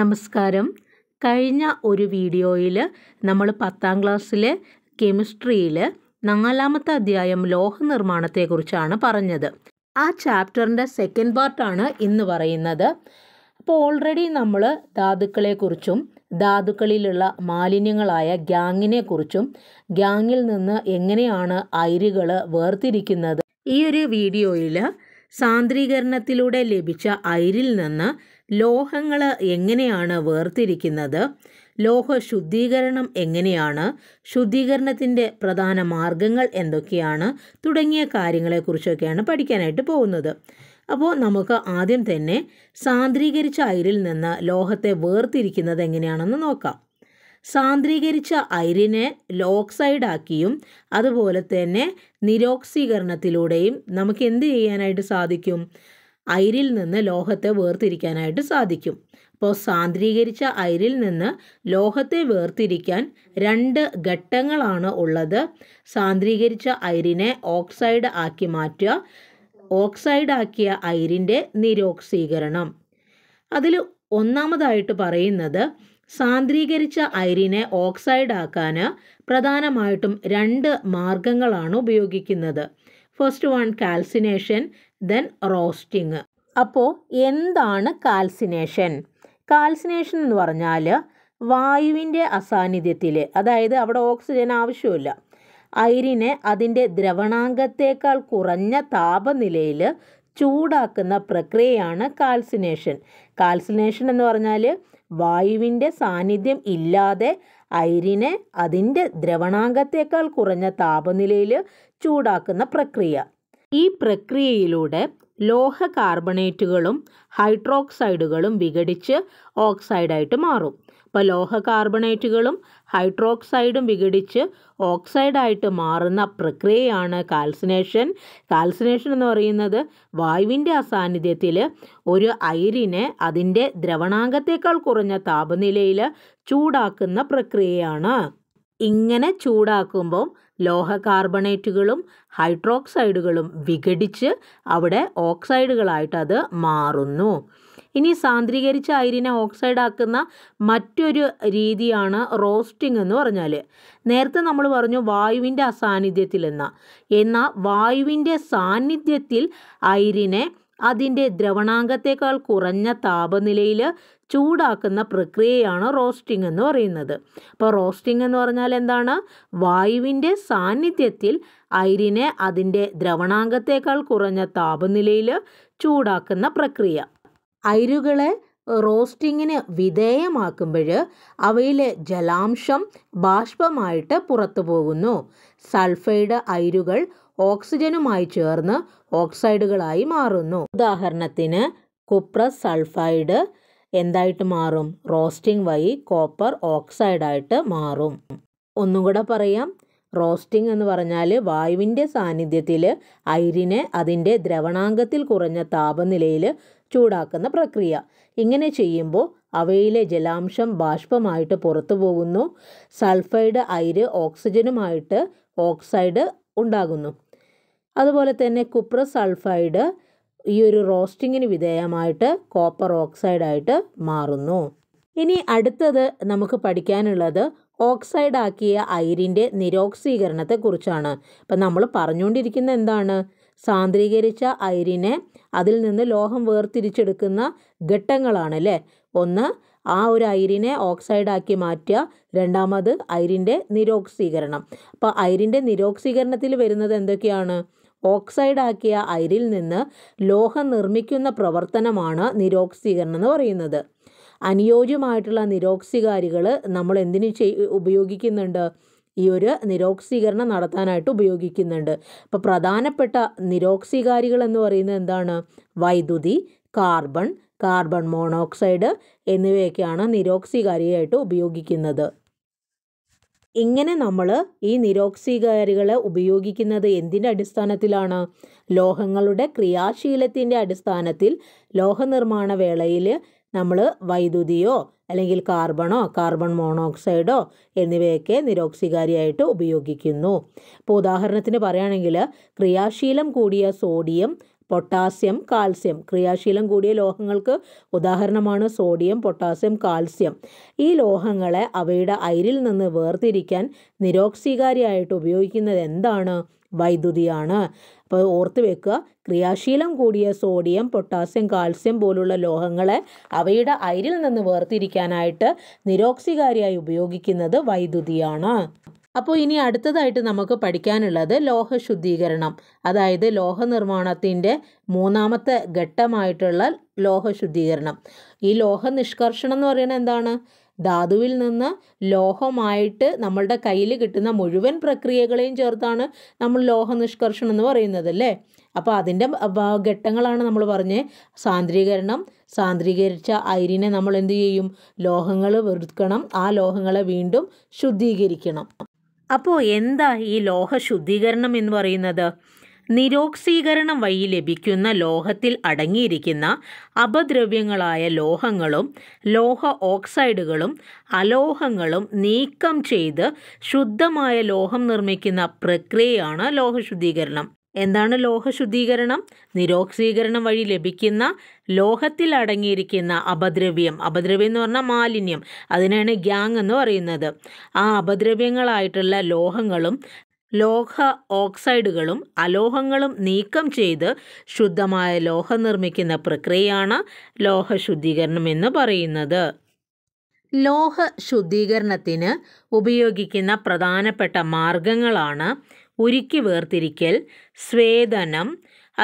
നമസ്കാരം കഴിഞ്ഞ ഒരു വീഡിയോയിൽ നമ്മൾ പത്താം ക്ലാസ്സിലെ കെമിസ്ട്രിയിൽ നാലാമത്തെ അധ്യായം ലോഹനിർമ്മാണത്തെക്കുറിച്ചാണ് പറഞ്ഞത് ആ ചാപ്റ്ററിൻ്റെ സെക്കൻഡ് പാർട്ടാണ് ഇന്ന് പറയുന്നത് അപ്പോൾ ഓൾറെഡി നമ്മൾ ധാതുക്കളെക്കുറിച്ചും ധാതുക്കളിലുള്ള മാലിന്യങ്ങളായ ഗ്യാങ്ങിനെക്കുറിച്ചും ഗ്യാങ്ങിൽ നിന്ന് എങ്ങനെയാണ് അരികൾ വേർതിരിക്കുന്നത് ഈ ഒരു വീഡിയോയിൽ സാന്ദ്രീകരണത്തിലൂടെ ലഭിച്ച അരിൽ നിന്ന് ലോഹങ്ങൾ എങ്ങനെയാണ് വേർതിരിക്കുന്നത് ലോഹ ശുദ്ധീകരണം എങ്ങനെയാണ് ശുദ്ധീകരണത്തിൻ്റെ പ്രധാന മാർഗങ്ങൾ എന്തൊക്കെയാണ് തുടങ്ങിയ കാര്യങ്ങളെക്കുറിച്ചൊക്കെയാണ് പഠിക്കാനായിട്ട് പോകുന്നത് അപ്പോൾ നമുക്ക് ആദ്യം തന്നെ സാന്ദ്രീകരിച്ച അയിരിൽ നിന്ന് ലോഹത്തെ വേർതിരിക്കുന്നത് എങ്ങനെയാണെന്ന് നോക്കാം സാന്ദ്രീകരിച്ച അയിരിനെ ലോക്സൈഡാക്കിയും അതുപോലെ തന്നെ നിരോക്സീകരണത്തിലൂടെയും നമുക്ക് എന്ത് ചെയ്യാനായിട്ട് സാധിക്കും അയിരിൽ നിന്ന് ലോഹത്തെ വേർതിരിക്കാനായിട്ട് സാധിക്കും അപ്പോൾ സാന്ദ്രീകരിച്ച അയിരിൽ നിന്ന് ലോഹത്തെ വേർതിരിക്കാൻ രണ്ട് ഘട്ടങ്ങളാണ് ഉള്ളത് സാന്ദ്രീകരിച്ച അയിരിനെ ഓക്സൈഡ് ആക്കി മാറ്റുക ആക്കിയ അയിരിൻ്റെ നിരോക്സീകരണം അതിൽ ഒന്നാമതായിട്ട് പറയുന്നത് സാന്ദ്രീകരിച്ച അയിരിനെ ആക്കാൻ പ്രധാനമായിട്ടും രണ്ട് മാർഗങ്ങളാണ് ഉപയോഗിക്കുന്നത് first one calcination then roasting അപ്പോൾ എന്താണ് കാൽസിനേഷൻ കാൽസിനേഷൻ എന്ന് പറഞ്ഞാൽ വായുവിൻ്റെ അസാന്നിധ്യത്തിൽ അതായത് അവിടെ ഓക്സിജൻ ആവശ്യമില്ല അയിരിനെ അതിൻ്റെ ദ്രവണാംഗത്തേക്കാൾ കുറഞ്ഞ താപനിലയിൽ ചൂടാക്കുന്ന പ്രക്രിയയാണ് കാൽസിനേഷൻ കാൽസിനേഷൻ എന്ന് പറഞ്ഞാൽ വായുവിൻ്റെ സാന്നിധ്യം ഇല്ലാതെ അയിരിനെ അതിൻ്റെ ദ്രവണാംഗത്തേക്കാൾ കുറഞ്ഞ താപനിലയിൽ ചൂടാക്കുന്ന പ്രക്രിയ ഈ പ്രക്രിയയിലൂടെ ലോഹ കാർബണേറ്റുകളും ഹൈഡ്രോക്സൈഡുകളും വിഘടിച്ച് ഓക്സൈഡായിട്ട് മാറും അപ്പോൾ ലോഹ കാർബണേറ്റുകളും ഹൈഡ്രോക്സൈഡും വിഘടിച്ച് ഓക്സൈഡായിട്ട് മാറുന്ന പ്രക്രിയയാണ് കാൽസിനേഷൻ കാൽസിനേഷൻ എന്ന് പറയുന്നത് വായുവിൻ്റെ അസാന്നിധ്യത്തിൽ ഒരു അയിരിനെ അതിൻ്റെ ദ്രവണാംഗത്തേക്കാൾ കുറഞ്ഞ താപനിലയിൽ ചൂടാക്കുന്ന പ്രക്രിയയാണ് ഇങ്ങനെ ചൂടാക്കുമ്പം ലോഹ കാർബണേറ്റുകളും ഹൈഡ്രോക്സൈഡുകളും വിഘടിച്ച് അവിടെ ഓക്സൈഡുകളായിട്ട് അത് മാറുന്നു ഇനി സാന്ദ്രീകരിച്ച അയിരിനെ ഓക്സൈഡ് ആക്കുന്ന മറ്റൊരു രീതിയാണ് റോസ്റ്റിംഗ് എന്ന് പറഞ്ഞാൽ നേരത്തെ നമ്മൾ പറഞ്ഞു വായുവിൻ്റെ അസാന്നിധ്യത്തിൽ എന്ന എന്നാൽ വായുവിൻ്റെ സാന്നിധ്യത്തിൽ അയിരിനെ അതിൻ്റെ ദ്രവണാങ്കത്തേക്കാൾ കുറഞ്ഞ താപനിലയിൽ ചൂടാക്കുന്ന പ്രക്രിയയാണ് റോസ്റ്റിംഗ് എന്ന് പറയുന്നത് അപ്പോൾ റോസ്റ്റിംഗ് എന്ന് പറഞ്ഞാൽ എന്താണ് വായുവിൻ്റെ സാന്നിധ്യത്തിൽ അരിനെ അതിൻ്റെ ദ്രവണാങ്കത്തേക്കാൾ കുറഞ്ഞ താപനിലയിൽ ചൂടാക്കുന്ന പ്രക്രിയ അയിരുകളെ റോസ്റ്റിങ്ങിന് വിധേയമാക്കുമ്പോൾ അവയിലെ ജലാംശം ബാഷ്പമായിട്ട് പുറത്തു പോകുന്നു സൾഫൈഡ് അയിരുകൾ ഓക്സിജനുമായി ചേർന്ന് ഓക്സൈഡുകളായി മാറുന്നു ഉദാഹരണത്തിന് കുപ്രസ് സൾഫൈഡ് എന്തായിട്ട് മാറും റോസ്റ്റിംഗ് വഴി കോപ്പർ ഓക്സൈഡായിട്ട് മാറും ഒന്നും കൂടെ പറയാം റോസ്റ്റിംഗ് എന്ന് പറഞ്ഞാൽ വായുവിൻ്റെ സാന്നിധ്യത്തിൽ അയിരിനെ അതിൻ്റെ ദ്രവണാംഗത്തിൽ കുറഞ്ഞ താപനിലയിൽ ചൂടാക്കുന്ന പ്രക്രിയ ഇങ്ങനെ ചെയ്യുമ്പോൾ അവയിലെ ജലാംശം ബാഷ്പമായിട്ട് പുറത്തു പോകുന്നു സൾഫൈഡ് അയിര് ഓക്സിജനുമായിട്ട് ഓക്സൈഡ് ഉണ്ടാകുന്നു അതുപോലെ തന്നെ കുപ്ര സൾഫൈഡ് ഈ ഒരു റോസ്റ്റിങ്ങിന് വിധേയമായിട്ട് കോപ്പർ ഓക്സൈഡായിട്ട് മാറുന്നു ഇനി അടുത്തത് നമുക്ക് പഠിക്കാനുള്ളത് ഓക്സൈഡ് ആക്കിയ അയിരിൻ്റെ നിരോക്സീകരണത്തെക്കുറിച്ചാണ് ഇപ്പം നമ്മൾ പറഞ്ഞുകൊണ്ടിരിക്കുന്ന എന്താണ് സാന്ദ്രീകരിച്ച അയിരിനെ അതിൽ നിന്ന് ലോഹം വേർതിരിച്ചെടുക്കുന്ന ഘട്ടങ്ങളാണ് അല്ലേ ഒന്ന് ആ ഒരു അയിരിനെ ഓക്സൈഡാക്കി മാറ്റുക രണ്ടാമത് അയിരിൻ്റെ നിരോക്സീകരണം അപ്പോൾ അയിരിൻ്റെ നിരോക്സീകരണത്തിൽ വരുന്നത് എന്തൊക്കെയാണ് ഓക്സൈഡാക്കിയ അരിൽ നിന്ന് ലോഹം നിർമ്മിക്കുന്ന പ്രവർത്തനമാണ് നിരോക്സീകരണം എന്ന് പറയുന്നത് അനുയോജ്യമായിട്ടുള്ള നിരോക്സികാരികൾ നമ്മൾ എന്തിനു ചെയ് ഉപയോഗിക്കുന്നുണ്ട് ഈ ഒരു നിരോക്സീകരണം നടത്താനായിട്ട് ഉപയോഗിക്കുന്നുണ്ട് അപ്പോൾ പ്രധാനപ്പെട്ട നിരോക്സീകാരികൾ എന്ന് പറയുന്നത് എന്താണ് വൈദ്യുതി കാർബൺ കാർബൺ മോണോക്സൈഡ് എന്നിവയൊക്കെയാണ് നിരോക്സികാരിയായിട്ട് ഉപയോഗിക്കുന്നത് ഇങ്ങനെ നമ്മൾ ഈ നിരോക്സീകാരികളെ ഉപയോഗിക്കുന്നത് എന്തിൻ്റെ അടിസ്ഥാനത്തിലാണ് ലോഹങ്ങളുടെ ക്രിയാശീലത്തിൻ്റെ അടിസ്ഥാനത്തിൽ ലോഹനിർമ്മാണ വേളയിൽ നമ്മൾ വൈദ്യുതിയോ അല്ലെങ്കിൽ കാർബണോ കാർബൺ മോണോക്സൈഡോ എന്നിവയൊക്കെ നിരോക്സികാരിയായിട്ട് ഉപയോഗിക്കുന്നു ഇപ്പോൾ ഉദാഹരണത്തിന് പറയുകയാണെങ്കിൽ ക്രിയാശീലം കൂടിയ സോഡിയം പൊട്ടാസ്യം കാൽസ്യം ക്രിയാശീലം കൂടിയ ലോഹങ്ങൾക്ക് ഉദാഹരണമാണ് സോഡിയം പൊട്ടാസ്യം കാൽസ്യം ഈ ലോഹങ്ങളെ അവയുടെ അയിരിൽ നിന്ന് വേർതിരിക്കാൻ നിരോക്സീകാരിയായിട്ട് ഉപയോഗിക്കുന്നത് എന്താണ് വൈദ്യുതിയാണ് അപ്പോൾ ഓർത്ത് വെക്കുക ക്രിയാശീലം കൂടിയ സോഡിയം പൊട്ടാസ്യം കാൽസ്യം പോലുള്ള ലോഹങ്ങളെ അവയുടെ അയിരിൽ നിന്ന് വേർതിരിക്കാനായിട്ട് നിരോക്സികാരിയായി ഉപയോഗിക്കുന്നത് വൈദ്യുതിയാണ് അപ്പോൾ ഇനി അടുത്തതായിട്ട് നമുക്ക് പഠിക്കാനുള്ളത് ലോഹ ശുദ്ധീകരണം അതായത് ലോഹ മൂന്നാമത്തെ ഘട്ടമായിട്ടുള്ള ലോഹ ശുദ്ധീകരണം ഈ ലോഹ നിഷ്കർഷണം എന്ന് പറയുന്നത് എന്താണ് ധാതുവിൽ നിന്ന് ലോഹമായിട്ട് നമ്മളുടെ കയ്യിൽ കിട്ടുന്ന മുഴുവൻ പ്രക്രിയകളെയും ചേർത്താണ് നമ്മൾ ലോഹ നിഷ്കർഷണം എന്ന് പറയുന്നത് അല്ലേ അപ്പോൾ അതിൻ്റെ ഘട്ടങ്ങളാണ് നമ്മൾ പറഞ്ഞ് സാന്ദ്രീകരണം സാന്ദ്രീകരിച്ച അരിനെ നമ്മൾ എന്ത് ചെയ്യും ലോഹങ്ങൾ വെറുക്കണം ആ ലോഹങ്ങളെ വീണ്ടും ശുദ്ധീകരിക്കണം അപ്പോൾ എന്താ ഈ ലോഹ ശുദ്ധീകരണം എന്ന് പറയുന്നത് നിരോക്സീകരണം വഴി ലഭിക്കുന്ന ലോഹത്തിൽ അടങ്ങിയിരിക്കുന്ന അപദ്രവ്യങ്ങളായ ലോഹങ്ങളും ലോഹ ഓക്സൈഡുകളും അലോഹങ്ങളും നീക്കം ചെയ്ത് ശുദ്ധമായ ലോഹം നിർമ്മിക്കുന്ന പ്രക്രിയയാണ് ലോഹശുദ്ധീകരണം എന്താണ് ലോഹശുദ്ധീകരണം നിരോക്സീകരണം വഴി ലഭിക്കുന്ന ലോഹത്തിൽ അടങ്ങിയിരിക്കുന്ന അപദ്രവ്യം അപദ്രവ്യം എന്ന് പറഞ്ഞാൽ മാലിന്യം അതിനാണ് ഗ്യാങ് എന്ന് പറയുന്നത് ആ അപദ്രവ്യങ്ങളായിട്ടുള്ള ലോഹങ്ങളും ലോഹ ഓക്സൈഡുകളും അലോഹങ്ങളും നീക്കം ചെയ്ത് ശുദ്ധമായ ലോഹം നിർമ്മിക്കുന്ന പ്രക്രിയയാണ് ലോഹശുദ്ധീകരണം എന്ന് പറയുന്നത് ലോഹ ശുദ്ധീകരണത്തിന് ഉപയോഗിക്കുന്ന പ്രധാനപ്പെട്ട മാർഗങ്ങളാണ് ഉരുക്കി വേർതിരിക്കൽ സ്വേദനം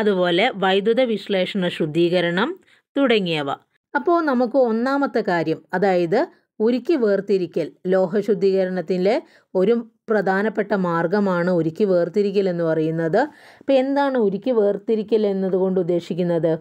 അതുപോലെ വൈദ്യുത വിശ്ലേഷണ ശുദ്ധീകരണം തുടങ്ങിയവ അപ്പോൾ നമുക്ക് ഒന്നാമത്തെ കാര്യം അതായത് ഉരുക്കി വേർതിരിക്കൽ ലോഹശുദ്ധീകരണത്തിലെ ഒരു പ്രധാനപ്പെട്ട മാർഗമാണ് ഉരുക്കി വേർതിരിക്കൽ എന്ന് പറയുന്നത് അപ്പോൾ എന്താണ് ഉരുക്കി വേർതിരിക്കൽ എന്നതുകൊണ്ട് ഉദ്ദേശിക്കുന്നത്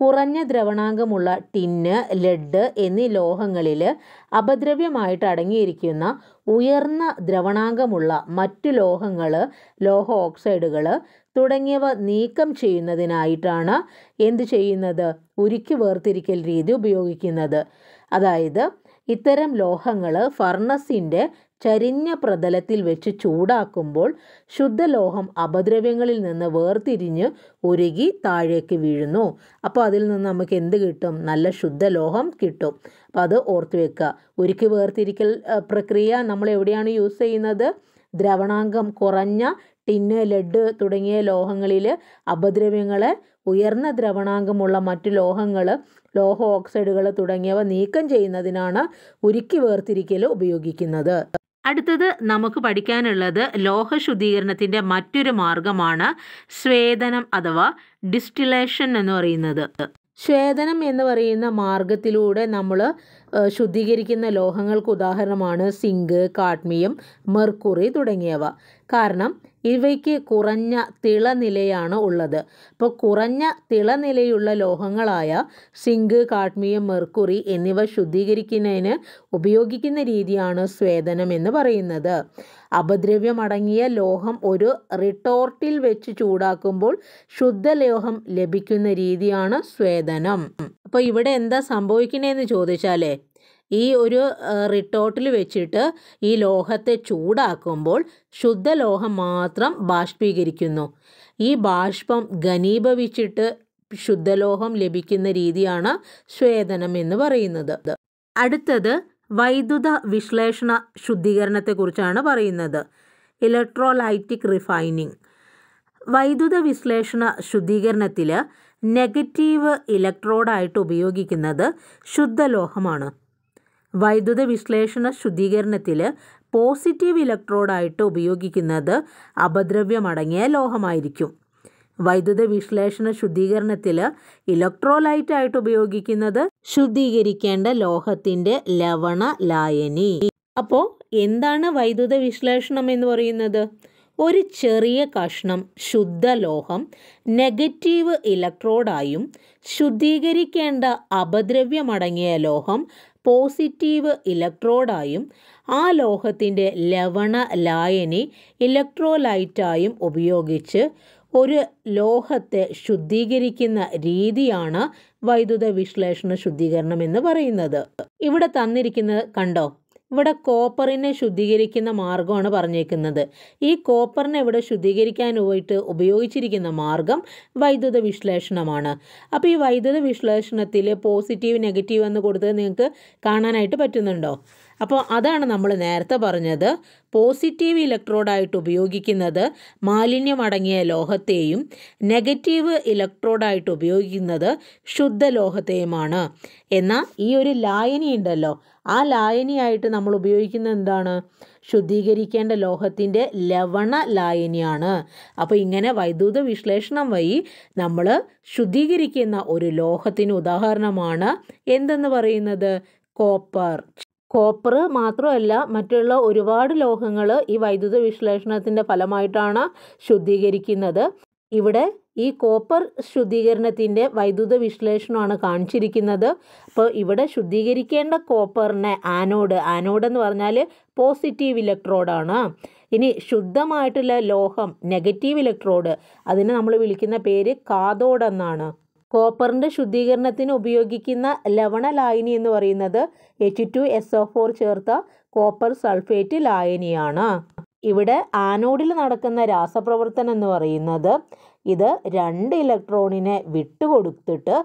കുറഞ്ഞ ദ്രവണാങ്കമുള്ള ടിന്ന് ലെഡ് എന്നീ ലോഹങ്ങളിൽ അപദ്രവ്യമായിട്ട് അടങ്ങിയിരിക്കുന്ന ഉയർന്ന ദ്രവണാങ്കമുള്ള മറ്റു ലോഹങ്ങൾ ലോഹ ഓക്സൈഡുകൾ തുടങ്ങിയവ നീക്കം ചെയ്യുന്നതിനായിട്ടാണ് എന്ത് ചെയ്യുന്നത് ഉരുക്കി വേർതിരിക്കൽ രീതി ഉപയോഗിക്കുന്നത് അതായത് ഇത്തരം ലോഹങ്ങൾ ഫർണസിൻ്റെ ചരിഞ്ഞ പ്രതലത്തിൽ വെച്ച് ചൂടാക്കുമ്പോൾ ശുദ്ധലോഹം അപദ്രവ്യങ്ങളിൽ നിന്ന് വേർതിരിഞ്ഞ് ഉരുകി താഴേക്ക് വീഴുന്നു അപ്പോൾ അതിൽ നിന്ന് നമുക്ക് എന്ത് കിട്ടും നല്ല ശുദ്ധലോഹം കിട്ടും അപ്പോൾ അത് ഓർത്ത് വെക്കുക ഉരുക്കി വേർതിരിക്കൽ പ്രക്രിയ നമ്മൾ എവിടെയാണ് യൂസ് ചെയ്യുന്നത് ദ്രവണാംഗം കുറഞ്ഞ ടിന്ന് ലെഡ് തുടങ്ങിയ ലോഹങ്ങളിൽ അപദ്രവ്യങ്ങളെ ഉയർന്ന ദ്രവണാംഗമുള്ള മറ്റു ലോഹങ്ങൾ ലോഹ ഓക്സൈഡുകൾ തുടങ്ങിയവ നീക്കം ചെയ്യുന്നതിനാണ് ഉരുക്കി വേർതിരിക്കൽ ഉപയോഗിക്കുന്നത് അടുത്തത് നമുക്ക് പഠിക്കാനുള്ളത് ലോഹശുദ്ധീകരണത്തിൻ്റെ മറ്റൊരു മാർഗമാണ് സ്വേദനം അഥവാ ഡിസ്റ്റിലേഷൻ എന്ന് പറയുന്നത് സ്വേദനം എന്ന് പറയുന്ന മാർഗത്തിലൂടെ നമ്മൾ ശുദ്ധീകരിക്കുന്ന ലോഹങ്ങൾക്ക് ഉദാഹരണമാണ് സിങ്ക് കാഡ്മിയം മെർക്കുറി തുടങ്ങിയവ കാരണം ഇവയ്ക്ക് കുറഞ്ഞ തിളനിലയാണ് ഉള്ളത് അപ്പോൾ കുറഞ്ഞ തിളനിലയുള്ള ലോഹങ്ങളായ സിങ്ക് കാഡ്മിയം മെർക്കുറി എന്നിവ ശുദ്ധീകരിക്കുന്നതിന് ഉപയോഗിക്കുന്ന രീതിയാണ് സ്വേദനം എന്ന് പറയുന്നത് അപദ്രവ്യമടങ്ങിയ ലോഹം ഒരു റിട്ടോർട്ടിൽ വെച്ച് ചൂടാക്കുമ്പോൾ ശുദ്ധലോഹം ലഭിക്കുന്ന രീതിയാണ് സ്വേദനം അപ്പോൾ ഇവിടെ എന്താ സംഭവിക്കുന്നതെന്ന് ചോദിച്ചാലേ ഈ ഒരു റിട്ടോട്ടിൽ വെച്ചിട്ട് ഈ ലോഹത്തെ ചൂടാക്കുമ്പോൾ ശുദ്ധ ലോഹം മാത്രം ബാഷ്പീകരിക്കുന്നു ഈ ബാഷ്പം ഘനീഭവിച്ചിട്ട് ശുദ്ധലോഹം ലഭിക്കുന്ന രീതിയാണ് സ്വേദനം എന്ന് പറയുന്നത് അടുത്തത് വൈദ്യുത വിശ്ലേഷണ ശുദ്ധീകരണത്തെക്കുറിച്ചാണ് പറയുന്നത് ഇലക്ട്രോലൈറ്റിക് റിഫൈനിങ് വൈദ്യുത വിശ്ലേഷണ ശുദ്ധീകരണത്തിൽ നെഗറ്റീവ് ഇലക്ട്രോഡായിട്ട് ഉപയോഗിക്കുന്നത് ശുദ്ധലോഹമാണ് വൈദ്യുത വിശ്ലേഷണ ശുദ്ധീകരണത്തിൽ പോസിറ്റീവ് ഇലക്ട്രോഡായിട്ട് ഉപയോഗിക്കുന്നത് അപദ്രവ്യമടങ്ങിയ ലോഹമായിരിക്കും വൈദ്യുത വിശ്ലേഷണ ശുദ്ധീകരണത്തിൽ ഇലക്ട്രോലൈറ്റായിട്ട് ഉപയോഗിക്കുന്നത് ശുദ്ധീകരിക്കേണ്ട ലോഹത്തിൻ്റെ ലവണ ലായനി അപ്പോൾ എന്താണ് വൈദ്യുത വിശ്ലേഷണം എന്ന് പറയുന്നത് ഒരു ചെറിയ കഷ്ണം ശുദ്ധ ലോഹം നെഗറ്റീവ് ഇലക്ട്രോഡായും ശുദ്ധീകരിക്കേണ്ട അപദ്രവ്യമടങ്ങിയ ലോഹം പോസിറ്റീവ് ഇലക്ട്രോഡായും ആ ലോഹത്തിൻ്റെ ലവണ ലായനി ഇലക്ട്രോലൈറ്റായും ഉപയോഗിച്ച് ഒരു ലോഹത്തെ ശുദ്ധീകരിക്കുന്ന രീതിയാണ് വൈദ്യുത വിശ്ലേഷണ ശുദ്ധീകരണം എന്ന് പറയുന്നത് ഇവിടെ തന്നിരിക്കുന്നത് കണ്ടോ ഇവിടെ കോപ്പറിനെ ശുദ്ധീകരിക്കുന്ന മാർഗ്ഗമാണ് പറഞ്ഞേക്കുന്നത് ഈ കോപ്പറിനെ ഇവിടെ പോയിട്ട് ഉപയോഗിച്ചിരിക്കുന്ന മാർഗം വൈദ്യുത വിശ്ലേഷണമാണ് അപ്പോൾ ഈ വൈദ്യുത വിശ്ലേഷണത്തിൽ പോസിറ്റീവ് നെഗറ്റീവ് എന്ന് കൊടുത്തത് നിങ്ങൾക്ക് കാണാനായിട്ട് പറ്റുന്നുണ്ടോ അപ്പോൾ അതാണ് നമ്മൾ നേരത്തെ പറഞ്ഞത് പോസിറ്റീവ് ഇലക്ട്രോഡായിട്ട് ഉപയോഗിക്കുന്നത് മാലിന്യമടങ്ങിയ ലോഹത്തെയും നെഗറ്റീവ് ഇലക്ട്രോഡായിട്ട് ഉപയോഗിക്കുന്നത് ശുദ്ധ ലോഹത്തെയുമാണ് എന്നാൽ ഈ ഒരു ലായനി ഉണ്ടല്ലോ ആ ലായനിയായിട്ട് നമ്മൾ ഉപയോഗിക്കുന്ന എന്താണ് ശുദ്ധീകരിക്കേണ്ട ലോഹത്തിൻ്റെ ലവണ ലായനിയാണ് അപ്പോൾ ഇങ്ങനെ വൈദ്യുത വിശ്ലേഷണം വഴി നമ്മൾ ശുദ്ധീകരിക്കുന്ന ഒരു ലോഹത്തിന് ഉദാഹരണമാണ് എന്തെന്ന് പറയുന്നത് കോപ്പർ കോപ്പർ മാത്രമല്ല മറ്റുള്ള ഒരുപാട് ലോഹങ്ങൾ ഈ വൈദ്യുത വിശ്ലേഷണത്തിൻ്റെ ഫലമായിട്ടാണ് ശുദ്ധീകരിക്കുന്നത് ഇവിടെ ഈ കോപ്പർ ശുദ്ധീകരണത്തിൻ്റെ വൈദ്യുത വിശ്ലേഷണമാണ് കാണിച്ചിരിക്കുന്നത് അപ്പോൾ ഇവിടെ ശുദ്ധീകരിക്കേണ്ട കോപ്പറിനെ ആനോഡ് ആനോഡ് എന്ന് പറഞ്ഞാൽ പോസിറ്റീവ് ഇലക്ട്രോഡാണ് ഇനി ശുദ്ധമായിട്ടുള്ള ലോഹം നെഗറ്റീവ് ഇലക്ട്രോഡ് അതിനെ നമ്മൾ വിളിക്കുന്ന പേര് കാതോഡെന്നാണ് എന്നാണ് കോപ്പറിൻ്റെ ശുദ്ധീകരണത്തിന് ഉപയോഗിക്കുന്ന ലവണ ലായനി എന്ന് പറയുന്നത് H two S O four ചേർത്ത കോപ്പർ സൾഫേറ്റ് ലായനിയാണ് ഇവിടെ ആനോഡിൽ നടക്കുന്ന രാസപ്രവർത്തനം എന്ന് പറയുന്നത് ഇത് രണ്ട് ഇലക്ട്രോണിനെ വിട്ടുകൊടുത്തിട്ട്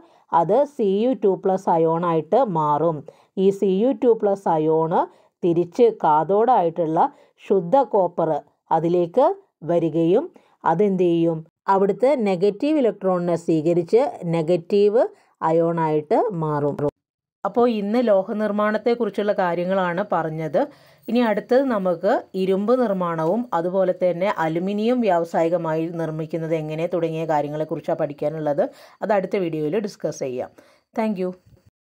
അത് സി യു ടു പ്ലസ് അയോണായിട്ട് മാറും ഈ C U two plus ion തിരിച്ച് കാതോടായിട്ടുള്ള ശുദ്ധ കോപ്പർ അതിലേക്ക് വരികയും അതെന്ത് ചെയ്യും അവിടുത്തെ നെഗറ്റീവ് ഇലക്ട്രോണിനെ സ്വീകരിച്ച് നെഗറ്റീവ് അയോണായിട്ട് മാറും അപ്പോൾ ഇന്ന് ലോഹനിർമ്മാണത്തെക്കുറിച്ചുള്ള കാര്യങ്ങളാണ് പറഞ്ഞത് ഇനി അടുത്തത് നമുക്ക് ഇരുമ്പ് നിർമ്മാണവും അതുപോലെ തന്നെ അലുമിനിയം വ്യാവസായികമായി നിർമ്മിക്കുന്നത് എങ്ങനെ തുടങ്ങിയ കാര്യങ്ങളെക്കുറിച്ചാണ് പഠിക്കാനുള്ളത് അത് അടുത്ത വീഡിയോയിൽ ഡിസ്കസ് ചെയ്യാം താങ്ക്